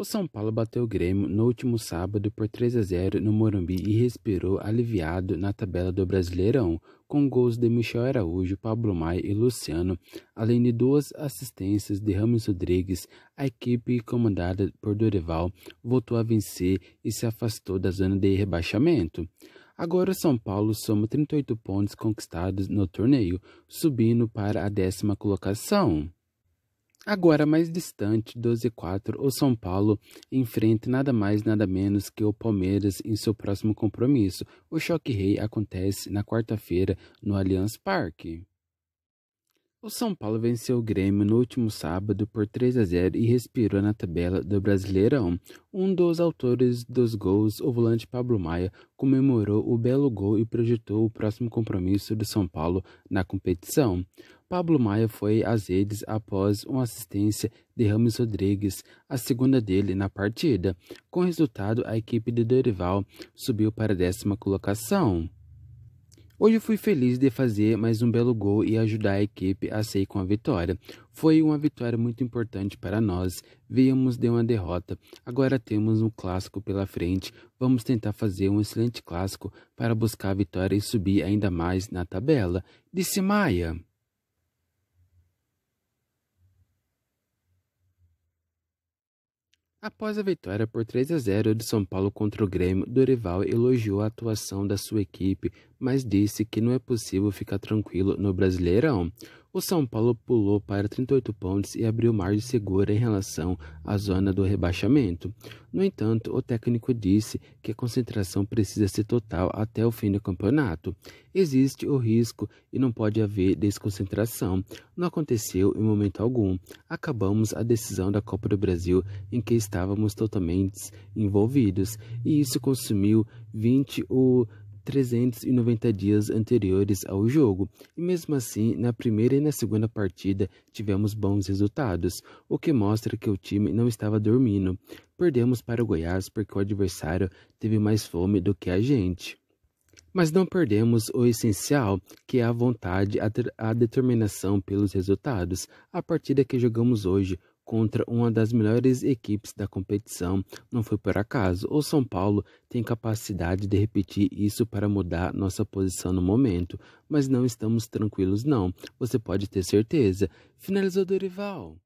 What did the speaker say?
O São Paulo bateu o Grêmio no último sábado por 3 a 0 no Morumbi e respirou aliviado na tabela do Brasileirão, com gols de Michel Araújo, Pablo Maia e Luciano, além de duas assistências de Ramos Rodrigues. A equipe comandada por Dorival voltou a vencer e se afastou da zona de rebaixamento. Agora o São Paulo soma 38 pontos conquistados no torneio, subindo para a décima colocação. Agora, mais distante, 12-4, o São Paulo enfrenta nada mais nada menos que o Palmeiras em seu próximo compromisso. O Choque Rei acontece na quarta-feira no Allianz Parque. O São Paulo venceu o Grêmio no último sábado por 3 a 0 e respirou na tabela do Brasileirão. Um dos autores dos gols, o volante Pablo Maia, comemorou o belo gol e projetou o próximo compromisso do São Paulo na competição. Pablo Maia foi às redes após uma assistência de Ramos Rodrigues, a segunda dele na partida. Com resultado, a equipe de Dorival subiu para a décima colocação. Hoje fui feliz de fazer mais um belo gol e ajudar a equipe a sair com a vitória. Foi uma vitória muito importante para nós. Viemos de uma derrota. Agora temos um clássico pela frente. Vamos tentar fazer um excelente clássico para buscar a vitória e subir ainda mais na tabela. Disse Maia. Após a vitória por 3 a 0 de São Paulo contra o Grêmio, Dorival elogiou a atuação da sua equipe, mas disse que não é possível ficar tranquilo no Brasileirão. O São Paulo pulou para 38 pontos e abriu margem segura em relação à zona do rebaixamento. No entanto, o técnico disse que a concentração precisa ser total até o fim do campeonato. Existe o risco e não pode haver desconcentração. Não aconteceu em momento algum. Acabamos a decisão da Copa do Brasil em que estávamos totalmente envolvidos e isso consumiu 20 ou 390 dias anteriores ao jogo, e mesmo assim, na primeira e na segunda partida tivemos bons resultados, o que mostra que o time não estava dormindo. Perdemos para o Goiás porque o adversário teve mais fome do que a gente. Mas não perdemos o essencial, que é a vontade, a, a determinação pelos resultados. A partida que jogamos hoje contra uma das melhores equipes da competição não foi por acaso. O São Paulo tem capacidade de repetir isso para mudar nossa posição no momento, mas não estamos tranquilos não. Você pode ter certeza. Finalizou Dorival.